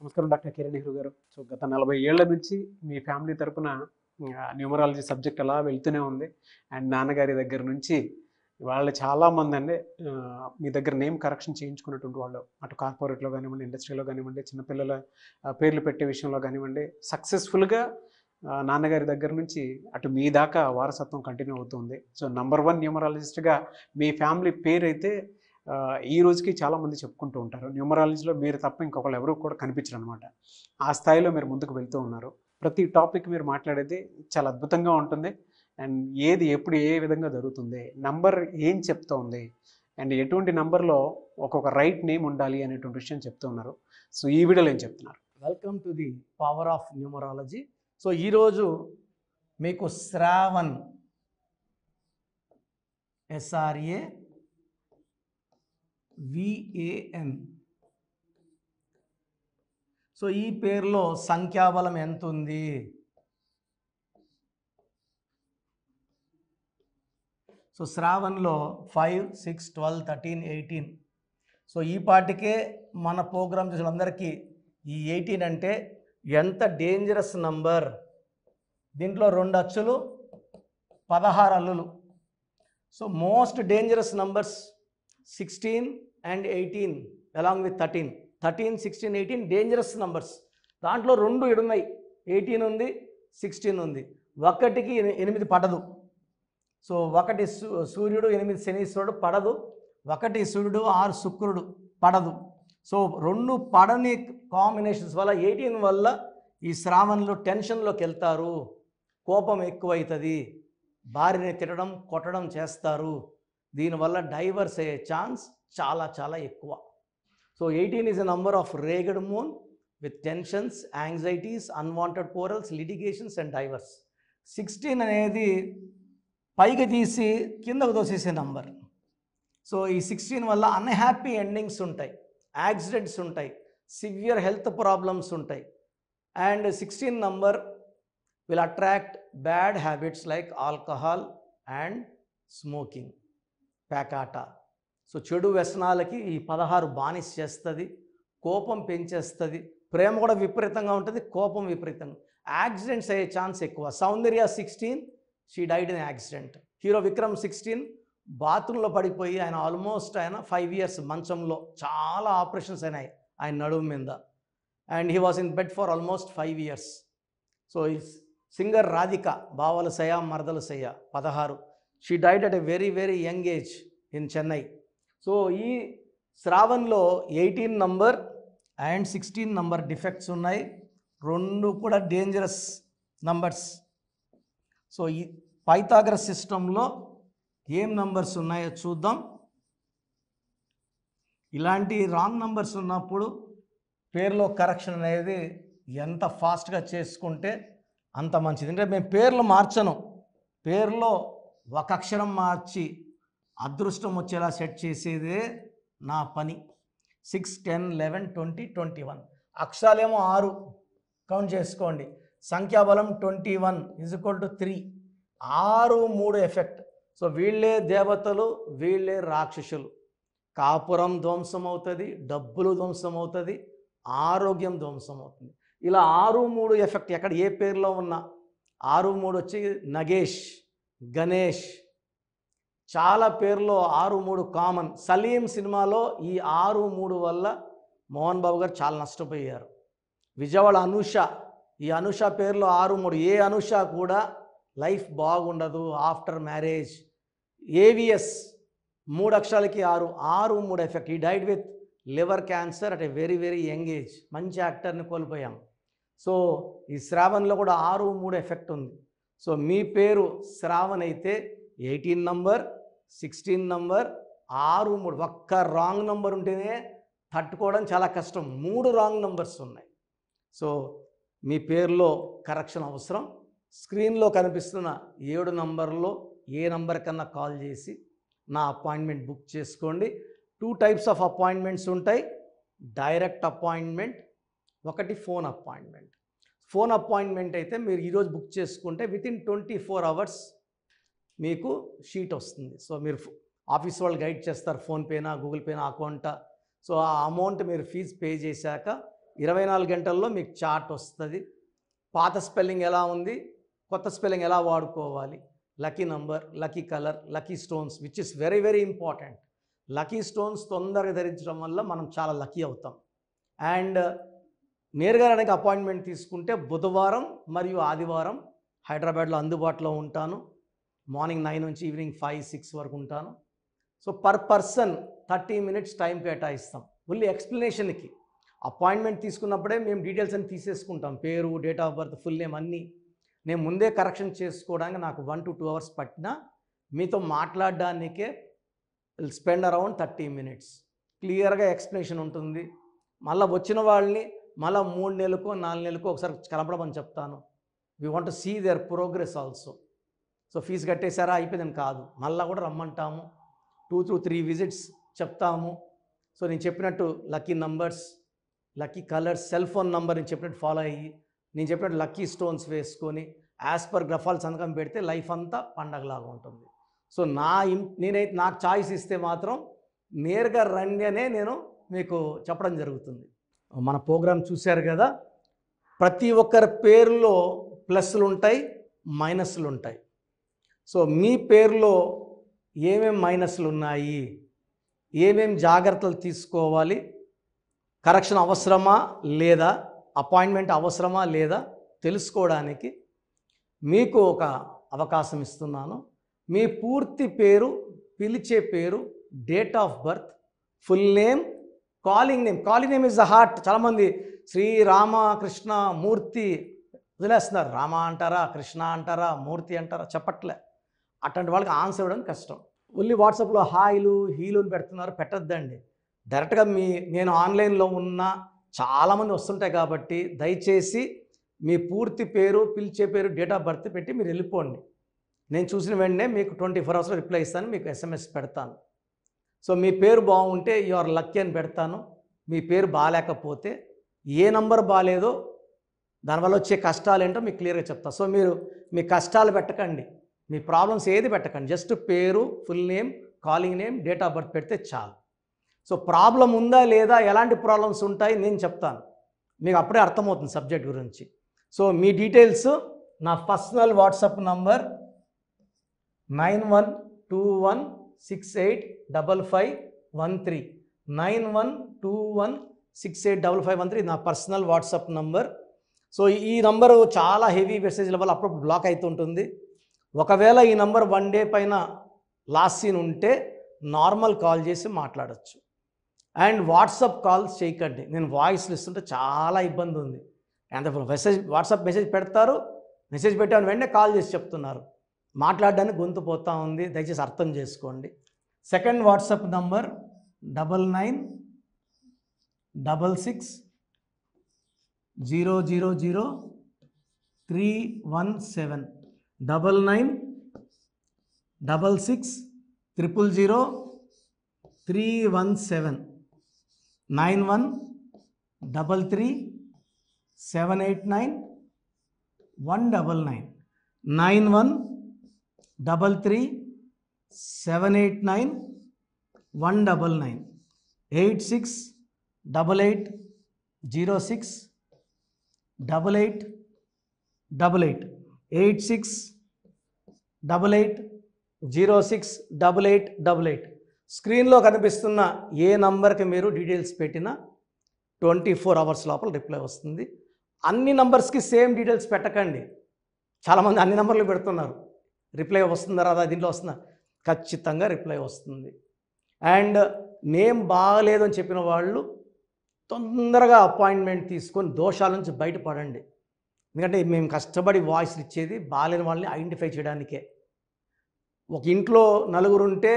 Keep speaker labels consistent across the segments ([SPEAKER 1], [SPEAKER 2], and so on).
[SPEAKER 1] నమస్కారం డాక్టర్ కిరణ్ నెహ్రూ గారు సో గత నలభై ఏళ్ల నుంచి మీ ఫ్యామిలీ తరపున న్యూమరాలజీ సబ్జెక్ట్ అలా వెళ్తూనే ఉంది అండ్ నాన్నగారి దగ్గర నుంచి వాళ్ళు చాలామంది అండి మీ దగ్గర నేమ్ కరెక్షన్ చేయించుకున్నటువంటి వాళ్ళు అటు కార్పొరేట్లో కానివ్వండి ఇండస్ట్రీలో కానివ్వండి చిన్నపిల్లల పేర్లు పెట్టే విషయంలో కానివ్వండి సక్సెస్ఫుల్గా నాన్నగారి దగ్గర నుంచి అటు మీ దాకా వారసత్వం కంటిన్యూ అవుతుంది సో నంబర్ వన్ న్యూమరాలజిస్ట్గా మీ ఫ్యామిలీ పేరు అయితే ఈ రోజుకి చాలామంది చెప్పుకుంటూ ఉంటారు న్యూమరాలజీలో మీరు తప్ప ఇంకొకళ్ళు ఎవరు కూడా కనిపించరు అనమాట ఆ స్థాయిలో మీరు ముందుకు వెళ్తూ ఉన్నారు ప్రతి టాపిక్ మీరు మాట్లాడేది చాలా అద్భుతంగా ఉంటుంది అండ్ ఏది ఎప్పుడు ఏ విధంగా జరుగుతుంది నంబర్ ఏం చెప్తోంది అండ్ ఎటువంటి నంబర్లో ఒక్కొక్క రైట్ నేమ్ ఉండాలి అనేటువంటి విషయం చెప్తూ ఉన్నారు సో ఈ వీడియోలో ఏం చెప్తున్నారు welcome to
[SPEAKER 2] the power of numerology so ఈరోజు మీకు శ్రావణ్ ఎస్ఆర్ఏ విఏఎన్ సో ఈ పేరులో సంఖ్యాబలం ఎంత ఉంది సో శ్రావణ్లో five six twelve thirteen eighteen so ఈ పాటికే మన ప్రోగ్రామ్ చూసిన అందరికీ ఈ ఎయిటీన్ అంటే ఎంత డేంజరస్ నంబర్ దీంట్లో రెండు అచ్చులు పదహారు అల్లులు so most dangerous numbers sixteen and eighteen along with thirteen thirteen sixteen eighteen dangerous numbers దాంట్లో రెండు ఇడున్నాయి ఎయిటీన్ ఉంది సిక్స్టీన్ ఉంది ఒకటికి ఎనిమిది పడదు సో ఒకటి సూర్యుడు ఎనిమిది శనీశ్వరుడు పడదు ఒకటి సూర్యుడు ఆరు శుక్రుడు పడదు సో రెండు పడని కాంబినేషన్స్ వల్ల ఎయిటీన్ వల్ల ఈ శ్రావణులు టెన్షన్లోకి వెళ్తారు కోపం ఎక్కువవుతుంది భార్యని తిట్టడం కొట్టడం చేస్తారు దీనివల్ల డైవర్స్ అయ్యే ఛాన్స్ చాలా చాలా ఎక్కువ so eighteen is a number of ragged moon with tensions anxieties unwanted quarrels litigations and divorce sixteen అనేది పైకి తీసి కిందకు తోసేసే నంబర్ సో ఈ సిక్స్టీన్ వల్ల అన్హ్యాపీ ఎండింగ్స్ ఉంటాయి యాక్సిడెంట్స్ ఉంటాయి సివియర్ హెల్త్ ప్రాబ్లమ్స్ ఉంటాయి and sixteen number will attract bad habits like alcohol and smoking ప్యాకాటా సో చెడు వ్యసనాలకి ఈ పదహారు బానిస్ చేస్తుంది కోపం పెంచేస్తుంది ప్రేమ కూడా విపరీతంగా ఉంటుంది కోపం విపరీతంగా యాక్సిడెంట్స్ అయ్యే ఛాన్స్ ఎక్కువ Soundarya sixteen she died in accident hero Vikram sixteen బాత్రూంలో పడిపోయి ఆయన ఆల్మోస్ట్ ఆయన ఫైవ్ ఇయర్స్ మంచంలో చాలా ఆపరేషన్స్ అయినాయి ఆయన నడుము మీద and he was in bed for almost five years so singer Radhika బావల మరదల సయ్యా పదహారు she died at a very very young age in Chennai so ఈ శ్రావణ్లో eighteen number and sixteen number defects ఉన్నాయి రెండు కూడా డేంజరస్ నంబర్స్ సో ఈ పైథాగ్రస్ సిస్టంలో ఏం నంబర్స్ ఉన్నాయో చూద్దాం ఇలాంటి రాంగ్ నంబర్స్ ఉన్నప్పుడు పేర్లో కరెక్షన్ అనేది ఎంత ఫాస్ట్గా చేసుకుంటే అంత మంచిది అంటే మేము పేర్లు మార్చను పేర్లో ఒక అక్షరం మార్చి అదృష్టం వచ్చేలా సెట్ చేసేదే నా పని six ten eleven twenty twenty one అక్షరాలేమో ఆరు కౌంట్ చేసుకోండి సంఖ్యాబలం twenty one is equal to three ఆరు మూడు ఎఫెక్ట్ సో వీళ్ళే దేవతలు వీళ్ళే రాక్షసులు కాపురం ధ్వంసం అవుతుంది డబ్బులు ధ్వంసం అవుతుంది ఆరోగ్యం ధ్వంసం అవుతుంది ఇలా ఆరు మూడు ఎఫెక్ట్ ఎక్కడ ఏ పేరులో ఉన్నా ఆరు మూడు వచ్చి నగేష్ గణేష్ చాలా పేర్లో ఆరు మూడు కామన్ సలీం సినిమాలో ఈ ఆరు మూడు వల్ల మోహన్ బాబు గారు చాలా నష్టపోయారు విజయవాడ అనుష ఈ అనుష పేరులో ఆరు మూడు ఏ అనుష కూడా లైఫ్ బాగుండదు ఆఫ్టర్ మ్యారేజ్ ఏవిఎస్ మూడు అక్షరాలకి ఆరు ఆరు మూడు ఎఫెక్ట్ ఈ died with liver cancer at a very very young age మంచి యాక్టర్ని కోల్పోయాం సో ఈ శ్రావణ్లో కూడా ఆరు మూడు ఎఫెక్ట్ ఉంది సో మీ పేరు శ్రావణ్ అయితే ఎయిటీన్ నంబర్ సిక్స్టీన్ నంబర్ ఆరు మూడు ఒక్క రాంగ్ నంబర్ ఉంటేనే తట్టుకోవడం చాలా కష్టం మూడు రాంగ్ నంబర్స్ ఉన్నాయి సో మీ పేరులో కరెక్షన్ అవసరం స్క్రీన్లో కనిపిస్తున్న ఏడు నంబర్లో ఏ నంబర్ కన్నా కాల్ చేసి నా అపాయింట్మెంట్ బుక్ చేసుకోండి టూ టైప్స్ ఆఫ్ అపాయింట్మెంట్స్ ఉంటాయి డైరెక్ట్ అపాయింట్మెంట్ ఒకటి ఫోన్ అపాయింట్మెంట్ ఫోన్ అపాయింట్మెంట్ అయితే మీరు ఈరోజు బుక్ చేసుకుంటే వితిన్ ట్వంటీ ఫోర్ అవర్స్ మీకు షీట్ వస్తుంది సో మీరు ఆఫీస్ వాళ్ళు గైడ్ చేస్తారు ఫోన్పేనా గూగుల్ పేనా అకౌంటా సో ఆ అమౌంట్ మీరు ఫీజ్ పే చేశాక ఇరవై నాలుగు గంటల్లో మీకు చార్ట్ వస్తుంది పాత స్పెల్లింగ్ ఎలా ఉంది కొత్త స్పెల్లింగ్ ఎలా వాడుకోవాలి lucky number lucky colour lucky stones which is very very important lucky stones తొందరగా ధరించడం వల్ల మనం చాలా లకీ అవుతాం అండ్ నేరుగానికి అపాయింట్మెంట్ తీసుకుంటే బుధవారం మరియు ఆదివారం హైదరాబాద్లో అందుబాటులో ఉంటాను మార్నింగ్ నైన్ నుంచి ఈవినింగ్ ఫైవ్ సిక్స్ వరకు ఉంటాను so per person thirty minutes time కేటాయిస్తాం ఓన్లీ ఎక్స్ప్లెనేషన్కి అపాయింట్మెంట్ తీసుకున్నప్పుడే మేము డీటెయిల్స్ అన్ని తీసేసుకుంటాం పేరు date of birth full name అన్నీ నేను ముందే కరెక్షన్ చేసుకోవడానికి నాకు వన్ టు టూ అవర్స్ పట్టినా మీతో మాట్లాడడానికే will spend around thirty minutes క్లియర్గా ఎక్స్ప్లెనేషన్ ఉంటుంది మళ్ళీ వచ్చిన వాళ్ళని మళ్ళీ మూడు నెలలకో నాలుగు నెలలకో ఒకసారి కలపడం అని చెప్తాను we want see their progress also so fee కట్టేశారా అయిపోయిందని కాదు మళ్ళీ కూడా రమ్మంటాము టూ టు త్రీ విజిట్స్ చెప్తాము సో నేను చెప్పినట్టు lucky numbers lucky colours cell phone number నేను చెప్పినట్టు ఫాలో అయ్యి నేను చెప్పినట్టు లక్కీ స్టోన్స్ వేసుకొని యాజ్ పర్ గ్రఫాల్ సంతకం పెడితే లైఫ్ అంతా పండగలాగా ఉంటుంది సో నా నేనైతే నాకు చాయిస్ ఇస్తే మాత్రం నేరుగా రండి అనే నేను మీకు చెప్పడం జరుగుతుంది మన ప్రోగ్రాం చూశారు కదా ప్రతి ఒక్కరి పేరులో ప్లస్లు ఉంటాయి మైనస్లు ఉంటాయి సో మీ పేరులో ఏమేం మైనస్లు ఉన్నాయి ఏమేం జాగ్రత్తలు తీసుకోవాలి కరెక్షన్ అవసరమా లేదా అపాయింట్మెంట్ అవసరమా లేదా తెలుసుకోవడానికి మీకు ఒక అవకాశం ఇస్తున్నాను మీ పూర్తి పేరు పిలిచే పేరు date of birth full name calling name calling name is the heart చాలామంది శ్రీ రామ కృష్ణ మూర్తి వదిలేస్తున్నారు రామ అంటారా కృష్ణ అంటారా మూర్తి అంటారా చెప్పట్లే అట్లాంటి వాళ్ళకి ఆన్సర్ ఇవ్వడం కష్టం ఓన్లీ వాట్సాప్లో హాయిలు హీలు పెడుతున్నారు పెట్టద్దండి డైరెక్ట్గా మీ నేను ఆన్లైన్లో ఉన్న చాలామంది వస్తుంటాయి కాబట్టి దయచేసి మీ పూర్తి పేరు పిలిచే పేరు డేట్ ఆఫ్ బర్త్ పెట్టి మీరు వెళ్ళిపోండి నేను చూసిన వెంటనే మీకు ట్వంటీ ఫోర్ అవర్స్లో రిప్లై ఇస్తాను మీకు ఎస్ఎంఎస్ పెడతాను సో మీ పేరు బాగుంటే ఆర్ లక్కీ అని పెడతాను మీ పేరు బాగాలేకపోతే ఏ నంబర్ బాగాలేదో దానివల్ల వచ్చే కష్టాలు ఏంటో మీకు క్లియర్గా చెప్తా సో మీరు మీ కష్టాలు పెట్టకండి మీ ప్రాబ్లమ్స్ ఏది పెట్టకండి జస్ట్ పేరు full name calling name date of birth పెడితే చాలు సో ప్రాబ్లం ఉందా లేదా ఎలాంటి ప్రాబ్లమ్స్ ఉంటాయి నేను చెప్తాను మీకు అప్పుడే అర్థమవుతుంది సబ్జెక్ట్ గురించి సో మీ డీటెయిల్స్ నా personal WhatsApp number nine one two one six eight double five one three nine one two one six eight double five one three నా పర్సనల్ వాట్సాప్ నంబర్ సో ఈ నంబరు చాలా heavy మెసేజ్ల వల్ల అప్పుడప్పుడు block అవుతుంటుంది ఒకవేళ ఈ నంబర్ వన్ డే పైన లాస్ట్ సీన్ ఉంటే నార్మల్ కాల్ చేసి మాట్లాడచ్చు అండ్ వాట్సాప్ కాల్స్ చేయకండి నేను వాయిస్ ఇస్తుంటే చాలా ఇబ్బంది ఉంది ఎంత మెసేజ్ వాట్సాప్ మెసేజ్ పెడతారు మెసేజ్ పెట్టాను వెంటనే కాల్ చేసి చెప్తున్నారు మాట్లాడడానికి గొంతు పోతూ ఉంది దయచేసి అర్థం చేసుకోండి second WhatsApp number double nine double six zero zero zero three one seven double nine double six triple zero three one seven nine one double three seven eight nine one double nine nine one double three seven eight nine one double nine eight six double eight zero six double eight double eight eight six double eight zero six double eight double eight స్క్రీన్లో కనిపిస్తున్న ఏ నంబర్కి మీరు details పెట్టినా twenty four hours లోపల reply వస్తుంది అన్ని నంబర్స్కి same details పెట్టకండి చాలామంది అన్ని నంబర్లు పెడుతున్నారు రిప్లై వస్తుందా రాదా దీంట్లో వస్తుందా ఖచ్చితంగా రిప్లై వస్తుంది అండ్ నేమ్ బాగలేదని చెప్పిన వాళ్ళు తొందరగా అపాయింట్మెంట్ తీసుకొని దోషాల నుంచి బయటపడండి ఎందుకంటే మేము కష్టపడి వాయిస్ ఇచ్చేది బాగాలేని వాళ్ళని ఐడెంటిఫై చేయడానికే ఒక ఇంట్లో నలుగురు ఉంటే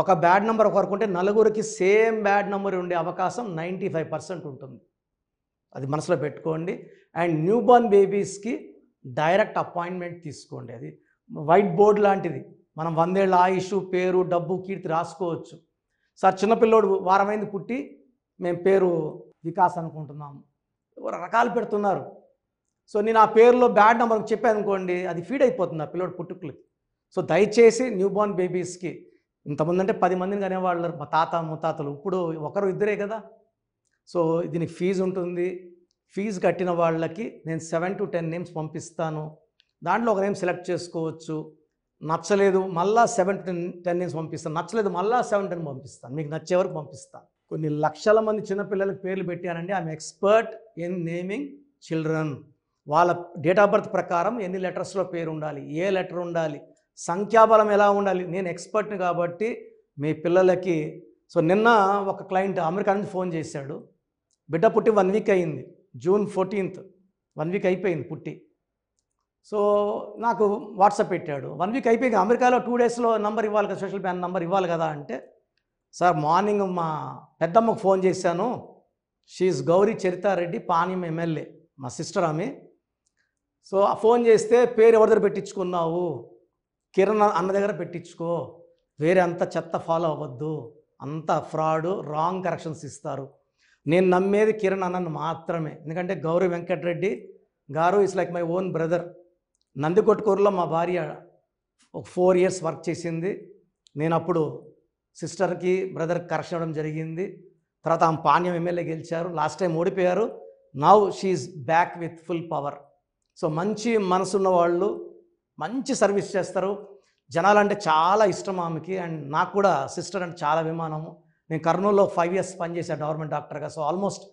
[SPEAKER 2] ఒక బ్యాడ్ నెంబర్ ఒకరికి ఉంటే నలుగురికి సేమ్ బ్యాడ్ నెంబర్ ఉండే అవకాశం నైంటీ ఫైవ్ పర్సెంట్ ఉంటుంది అది మనసులో పెట్టుకోండి అండ్ న్యూ బోర్న్ బేబీస్కి డైరెక్ట్ అపాయింట్మెంట్ తీసుకోండి అది వైట్ బోర్డ్ లాంటిది మనం వందేళ్ళ ఆయుష్ పేరు డబ్బు కీర్తి రాసుకోవచ్చు సార్ చిన్నపిల్లోడు వారమైంది పుట్టి మేము పేరు వికాస్ అనుకుంటున్నాము రకాలు పెడుతున్నారు సో నేను ఆ పేరులో బ్యాడ్ నెంబర్ చెప్పాను అనుకోండి అది ఫీడ్ అయిపోతుంది ఆ పిల్లడు పుట్టుకులకి సో దయచేసి న్యూ బోర్న్ బేబీస్కి ఇంతమంది అంటే పది మందిని కనేవాళ్ళు మా తాత ముత్తాతలు ఇప్పుడు ఒకరు ఇద్దరే కదా సో దీనికి ఫీజు ఉంటుంది ఫీజు కట్టిన వాళ్ళకి నేను సెవెన్ టు టెన్ నేమ్స్ పంపిస్తాను దాంట్లో ఒక నేమ్ సెలెక్ట్ చేసుకోవచ్చు నచ్చలేదు మళ్ళా సెవెన్ టెన్ టెన్ నేమ్స్ పంపిస్తాను నచ్చలేదు మళ్ళా సెవెన్ టెన్ పంపిస్తాను మీకు నచ్చే వరకు పంపిస్తాను కొన్ని లక్షల మంది చిన్నపిల్లలకి పేర్లు పెట్టానండి I'm expert in naming children వాళ్ళ డేట్ ఆఫ్ బర్త్ ప్రకారం ఎన్ని లెటర్స్లో పేరు ఉండాలి ఏ లెటర్ ఉండాలి సంఖ్యాబలం ఎలా ఉండాలి నేను ఎక్స్పర్ట్ని కాబట్టి మీ పిల్లలకి సో నిన్న ఒక క్లయింట్ అమెరికా నుంచి ఫోన్ చేశాడు బిడ్డ పుట్టి వన్ వీక్ అయింది జూన్ ఫోర్టీన్త్ వన్ వీక్ అయిపోయింది పుట్టి సో నాకు వాట్సాప్ పెట్టాడు వన్ వీక్ అయిపోయింది అమెరికాలో టూ డేస్లో నంబర్ ఇవ్వాలి కదా సోషల్ బ్యాన్ నంబర్ ఇవ్వాలి కదా అంటే సార్ మార్నింగ్ మా పెద్దమ్మకు ఫోన్ చేశాను షీఈ్ గౌరీ చరితారెడ్డి పానీయం ఎమ్మెల్యే మా సిస్టర్ ఆమె సో ఆ ఫోన్ చేస్తే పేరు ఎవరి దగ్గర పెట్టించుకున్నావు కిరణ్ అన్న దగ్గర పెట్టించుకో వేరే అంత చెత్త ఫాలో అవ్వద్దు అంత ఫ్రాడ్ రాంగ్ కరెక్షన్స్ ఇస్తారు నేను నమ్మేది కిరణ్ అన్నను మాత్రమే ఎందుకంటే గౌరవ్ వెంకటరెడ్డి గారు is like my own brother నందికొట్కూరులో మా భార్య ఒక ఫోర్ ఇయర్స్ వర్క్ చేసింది నేను అప్పుడు సిస్టర్కి బ్రదర్ కరెక్షన్ ఇవ్వడం జరిగింది తర్వాత ఆమె పాణ్యం ఎమ్మెల్యే గెలిచారు లాస్ట్ టైం ఓడిపోయారు now she back with full power so మంచి మనసున్న వాళ్ళు మంచి సర్వీస్ చేస్తారు జనాలంటే చాలా ఇష్టం ఆమెకి అండ్ నాకు కూడా సిస్టర్ అంటే చాలా అభిమానము నేను కర్నూలులో ఫైవ్ ఇయర్స్ పనిచేశాను గవర్నమెంట్ డాక్టర్గా సో ఆల్మోస్ట్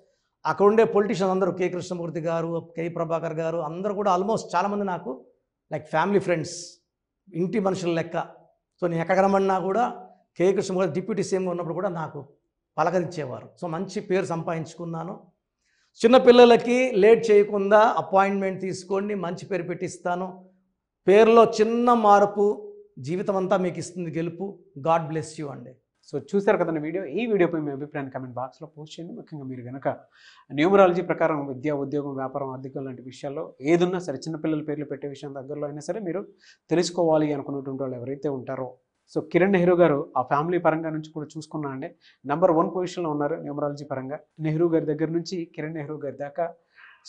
[SPEAKER 2] అక్కడ ఉండే పొలిటీషియన్స్ అందరూ కే కృష్ణమూర్తి గారు కే ప్రభాకర్ గారు అందరూ కూడా ఆల్మోస్ట్ చాలామంది నాకు లైక్ ఫ్యామిలీ ఫ్రెండ్స్ ఇంటి మనుషుల లెక్క సో నేను ఎక్కడ రమ్మన్నా కూడా కే కృష్ణమూర్తి డిప్యూటీ సీఎంగా ఉన్నప్పుడు కూడా నాకు పలకరించేవారు సో మంచి పేరు సంపాదించుకున్నాను చిన్నపిల్లలకి లేట్ చేయకుండా అపాయింట్మెంట్ తీసుకోండి మంచి పేరు పెట్టిస్తాను పేరులో చిన్న మార్పు జీవితం అంతా మీకు ఇస్తుంది గెలుపు గాడ్ బ్లెస్ యూ అండి సో చూశారు కదండి వీడియో ఈ వీడియోపై మీ
[SPEAKER 1] అభిప్రాయాన్ని కమెంట్ బాక్స్లో పోస్ట్ చేయండి ముఖ్యంగా మీరు కనుక న్యూమరాలజీ ప్రకారం విద్య ఉద్యోగం వ్యాపారం ఆర్థికం లాంటి విషయాల్లో ఏదున్నా సరే చిన్నపిల్లల పేర్లు పెట్టే విషయం దగ్గరలో అయినా సరే మీరు తెలుసుకోవాలి అనుకున్నటువంటి వాళ్ళు ఎవరైతే ఉంటారో సో కిరణ్ నెహ్రూ గారు ఆ ఫ్యామిలీ పరంగా నుంచి కూడా చూసుకున్నా నెంబర్ వన్ పొజిషన్లో ఉన్నారు న్యూమరాలజీ పరంగా నెహ్రూ గారి దగ్గర నుంచి కిరణ్ నెహ్రూ గారి దాకా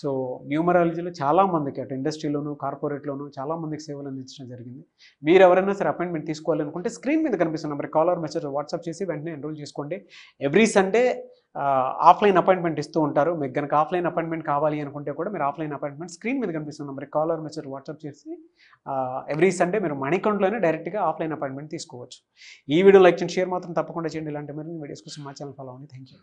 [SPEAKER 1] సో న్యూమరాలజీలో చాలామందికి అటు ఇండస్ట్రీలోను కార్పొరేట్లోను చాలామందికి సేవలు అందించడం జరిగింది మీరు ఎవరైనా సరే అపాయింట్మెంట్ తీసుకోవాలనుకుంటే స్క్రీన్ మీద కనిపిస్తున్న నెంబర్ కాలర్ మెసేజ్ వాట్సాప్ చేసి వెంటనే ఎన్రోల్ చేసుకోండి ఎవ్రీ సండే ఆఫ్లైన్ అపాయింట్మెంట్ ఇస్తూ ఉంటారు మీకు కనుక ఆఫ్లైన్ అపాయింట్మెంట్ కావాలి అనుకుంటే కూడా మీరు ఆఫ్లైన్ అపాయింట్మెంట్ స్క్రీన్ మీద కనిపిస్తున్న నెంబర్ కాలర్ మెసేజ్ వాట్సాప్ చేసి ఎవ్రీ సండే మీరు మణికొండలోనే డైరెక్ట్గా ఆఫ్లైన్ అపాయింట్మెంట్ తీసుకోవచ్చు ఈ వీడియో లైక్ చేయండి షేర్ మాత్రం తప్పకుండా చేయండి ఇలాంటి మీరు వీడియోస్ కోసం మా ఛానల్ ఫాలో అవ్వండి థ్యాంక్ యూ